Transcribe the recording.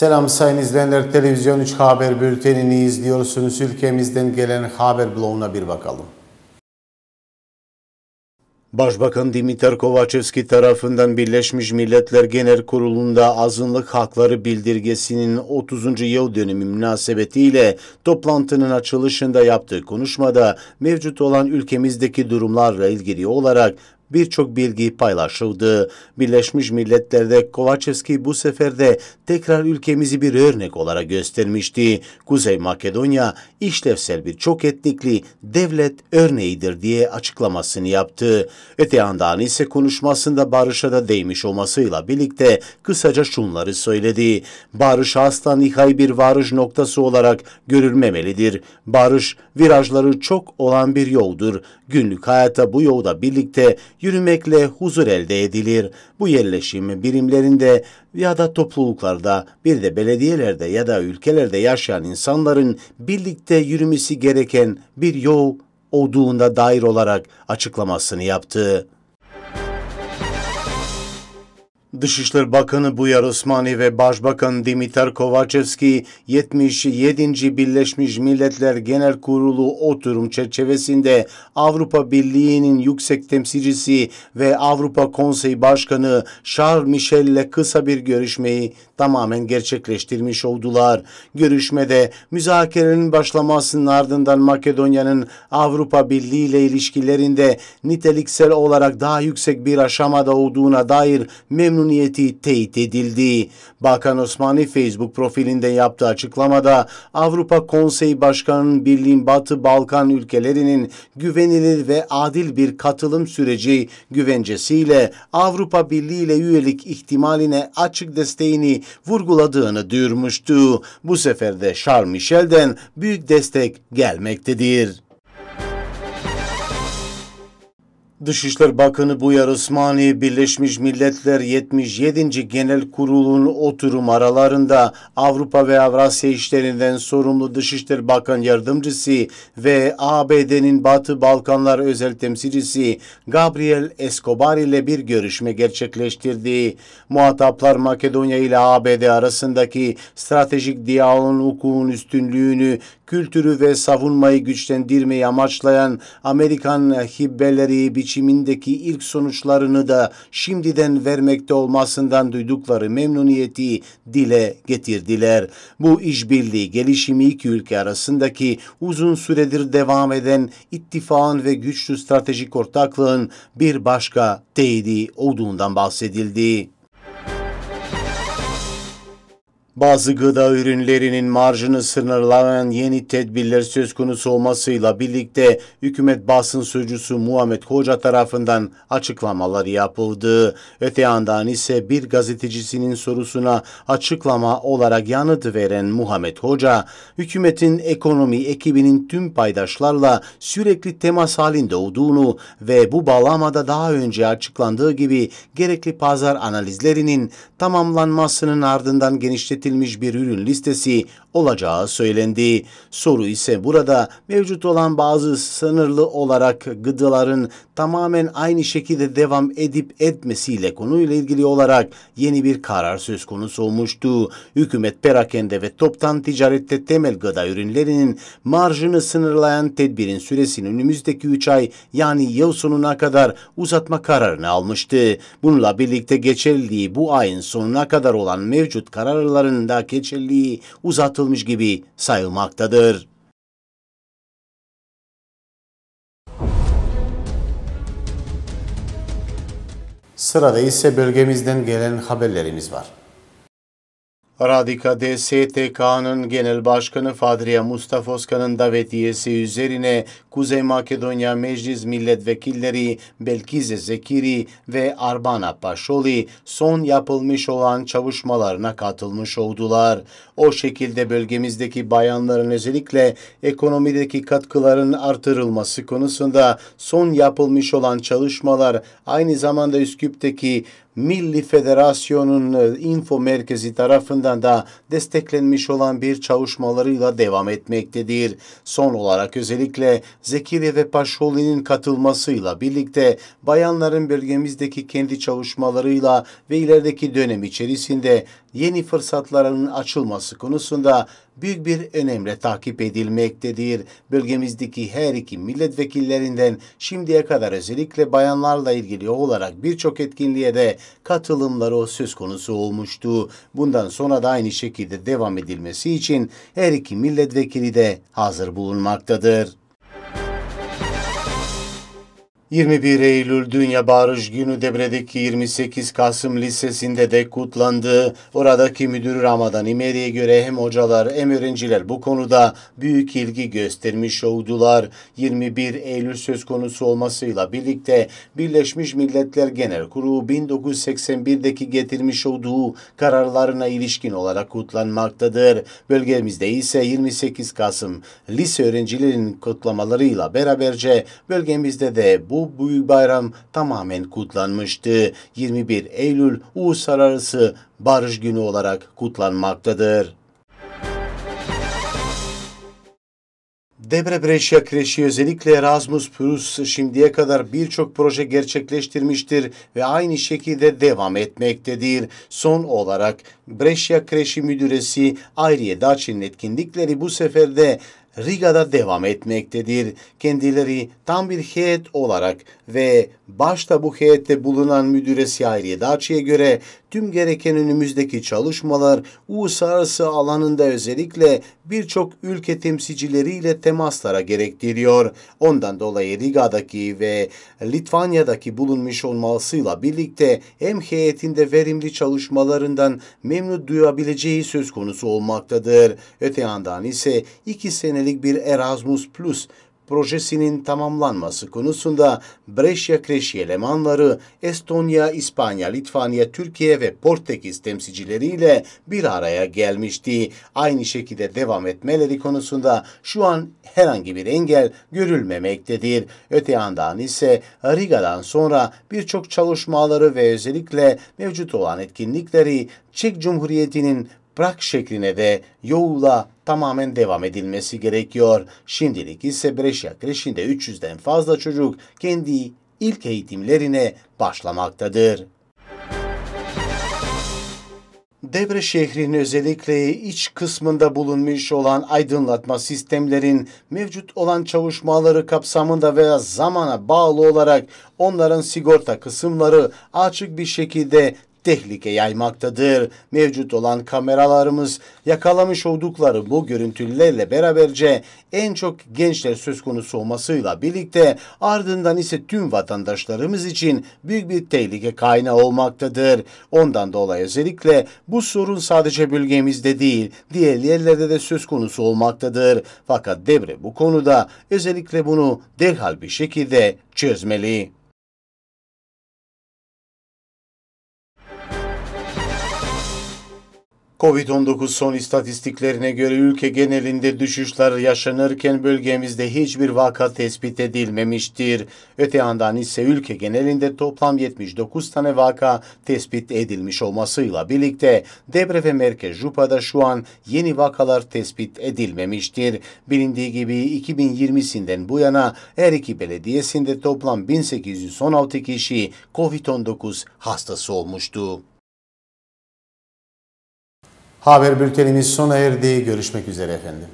Selam sayın izleyenler. Televizyon 3 Haber Bülteni'ni izliyorsunuz. Ülkemizden gelen haber bloğuna bir bakalım. Başbakan Dimitar Kovacevski tarafından Birleşmiş Milletler Genel Kurulu'nda azınlık hakları bildirgesinin 30. yıl dönümü münasebetiyle toplantının açılışında yaptığı konuşmada mevcut olan ülkemizdeki durumlarla ilgili olarak birçok bilgi paylaşıldı. Birleşmiş Milletler'de Kovacevski bu sefer de tekrar ülkemizi bir örnek olarak göstermişti. Kuzey Makedonya işlevsel bir çok etnikli devlet örneğidir diye açıklamasını yaptı. Öte yandan ise konuşmasında barışa da değmiş olmasıyla birlikte kısaca şunları söyledi. Barış asla nihai bir varış noktası olarak görülmemelidir. Barış virajları çok olan bir yoldur. Günlük hayata bu yolda birlikte yürümekle huzur elde edilir. Bu yerleşim birimlerinde ya da topluluklarda bir de belediyelerde ya da ülkelerde yaşayan insanların birlikte yürümesi gereken bir yol olduğunda dair olarak açıklamasını yaptı. Dışişleri Bakanı Buyar Osmani ve Başbakan Dimitar Kovacevski 77. Birleşmiş Milletler Genel Kurulu oturum çerçevesinde Avrupa Birliği'nin yüksek temsilcisi ve Avrupa Konseyi Başkanı Charles Michel'le kısa bir görüşmeyi tamamen gerçekleştirmiş oldular. Görüşmede müzakerenin başlamasının ardından Makedonya'nın Avrupa Birliği ile ilişkilerinde niteliksel olarak daha yüksek bir aşamada olduğuna dair memnun memnuniyeti teyit edildi. Bakan Osmani Facebook profilinde yaptığı açıklamada Avrupa Konseyi Başkanı'nın Birliğin Batı Balkan ülkelerinin güvenilir ve adil bir katılım süreci güvencesiyle Avrupa Birliği ile üyelik ihtimaline açık desteğini vurguladığını duyurmuştu. Bu sefer de Charles Michel'den büyük destek gelmektedir. Dışişler Bakanı Buyar Osmani, Birleşmiş Milletler 77. Genel Kurulu'nun oturum aralarında Avrupa ve Avrasya işlerinden sorumlu Dışişler Bakan Yardımcısı ve ABD'nin Batı Balkanlar Özel Temsilcisi Gabriel Escobar ile bir görüşme gerçekleştirdi. Muhataplar Makedonya ile ABD arasındaki stratejik diyaloğun hukukun üstünlüğünü kültürü ve savunmayı güçlendirmeyi amaçlayan Amerikan hibbeleri biçimindeki ilk sonuçlarını da şimdiden vermekte olmasından duydukları memnuniyeti dile getirdiler. Bu işbirliği gelişimi iki ülke arasındaki uzun süredir devam eden ittifakın ve güçlü stratejik ortaklığın bir başka teyidi olduğundan bahsedildi. Bazı gıda ürünlerinin marjını sınırlayan yeni tedbirler söz konusu olmasıyla birlikte hükümet basın sözcüsü Muhammed Hoca tarafından açıklamalar yapıldı. Öte yandan ise bir gazetecisinin sorusuna açıklama olarak yanıt veren Muhammed Hoca, hükümetin ekonomi ekibinin tüm paydaşlarla sürekli temas halinde olduğunu ve bu bağlamada daha önce açıklandığı gibi gerekli pazar analizlerinin tamamlanmasının ardından genişletilmesi üretilmiş bir ürün listesi olacağı söylendi. Soru ise burada mevcut olan bazı sınırlı olarak gıdaların tamamen aynı şekilde devam edip etmesiyle konuyla ilgili olarak yeni bir karar söz konusu olmuştu. Hükümet perakende ve toptan ticarette temel gıda ürünlerinin marjını sınırlayan tedbirin süresini önümüzdeki 3 ay yani yıl sonuna kadar uzatma kararını almıştı. Bununla birlikte geçerliliği bu ayın sonuna kadar olan mevcut kararların yıllarında geçirliği uzatılmış gibi sayılmaktadır. Sırada ise bölgemizden gelen haberlerimiz var. Radika'de STK'nın Genel Başkanı Fadriye Mustafa Özkan'ın davetiyesi üzerine Kuzey Makedonya Meclis Milletvekilleri Belkize Zekiri ve Arbana Paşoli son yapılmış olan çalışmalarına katılmış oldular. O şekilde bölgemizdeki bayanların özellikle ekonomideki katkıların artırılması konusunda son yapılmış olan çalışmalar aynı zamanda Üsküp'teki Milli Federasyon'un e, info merkezi tarafından da desteklenmiş olan bir çalışmalarıyla devam etmektedir. Son olarak özellikle Zekiri ve Paşoli'nin katılmasıyla birlikte bayanların bölgemizdeki kendi çalışmalarıyla ve ilerideki dönem içerisinde yeni fırsatların açılması konusunda büyük bir önemle takip edilmektedir. Bölgemizdeki her iki milletvekillerinden şimdiye kadar özellikle bayanlarla ilgili olarak birçok etkinliğe de katılımları söz konusu olmuştu. Bundan sonra da aynı şekilde devam edilmesi için her iki milletvekili de hazır bulunmaktadır. 21 Eylül Dünya Barış Günü Debre'deki 28 Kasım Lisesi'nde de kutlandı. Oradaki müdür Ramadan İmeri'ye göre hem hocalar hem öğrenciler bu konuda büyük ilgi göstermiş oldular. 21 Eylül söz konusu olmasıyla birlikte Birleşmiş Milletler Genel Kurulu 1981'deki getirmiş olduğu kararlarına ilişkin olarak kutlanmaktadır. Bölgemizde ise 28 Kasım lise öğrencilerinin kutlamalarıyla beraberce bölgemizde de bu o büyük bayram tamamen kutlanmıştı. 21 Eylül Uluslararası Barış Günü olarak kutlanmaktadır. Debre Breşya Kreşi özellikle Erasmus Plus şimdiye kadar birçok proje gerçekleştirmiştir ve aynı şekilde devam etmektedir. Son olarak Breşya Kreşi Müdüresi Ayriye Daçin'in etkinlikleri bu sefer de Riga'da devam etmektedir. Kendileri tam bir heyet olarak ve başta bu heyette bulunan müdüre Siyahiriye Dağçı'ya göre tüm gereken önümüzdeki çalışmalar uluslararası alanında özellikle birçok ülke temsilcileriyle temaslara gerektiriyor. Ondan dolayı Riga'daki ve Litvanya'daki bulunmuş olmasıyla birlikte hem heyetinde verimli çalışmalarından memnun duyabileceği söz konusu olmaktadır. Öte yandan ise 2 senelik bir Erasmus Plus projesinin tamamlanması konusunda Brescia Kreşi elemanları Estonya, İspanya, Litvanya, Türkiye ve Portekiz temsilcileriyle bir araya gelmişti. Aynı şekilde devam etmeleri konusunda şu an herhangi bir engel görülmemektedir. Öte yandan ise Riga'dan sonra birçok çalışmaları ve özellikle mevcut olan etkinlikleri Çek Cumhuriyeti'nin yaprak şekline de yoğula tamamen devam edilmesi gerekiyor. Şimdilik ise Brescia Kreşi'nde 300'den fazla çocuk kendi ilk eğitimlerine başlamaktadır. Devre şehrinin özellikle iç kısmında bulunmuş olan aydınlatma sistemlerin mevcut olan çalışmaları kapsamında veya zamana bağlı olarak onların sigorta kısımları açık bir şekilde tehlike yaymaktadır. Mevcut olan kameralarımız yakalamış oldukları bu görüntülerle beraberce en çok gençler söz konusu olmasıyla birlikte ardından ise tüm vatandaşlarımız için büyük bir tehlike kaynağı olmaktadır. Ondan dolayı özellikle bu sorun sadece bölgemizde değil diğer yerlerde de söz konusu olmaktadır. Fakat devre bu konuda özellikle bunu derhal bir şekilde çözmeli. Covid-19 son istatistiklerine göre ülke genelinde düşüşler yaşanırken bölgemizde hiçbir vaka tespit edilmemiştir. Öte yandan ise ülke genelinde toplam 79 tane vaka tespit edilmiş olmasıyla birlikte Debre ve Merkez Jupa'da şu an yeni vakalar tespit edilmemiştir. Bilindiği gibi 2020'sinden bu yana her iki belediyesinde toplam 1816 kişi Covid-19 hastası olmuştu. Haber bültenimiz sona erdi. Görüşmek üzere efendim.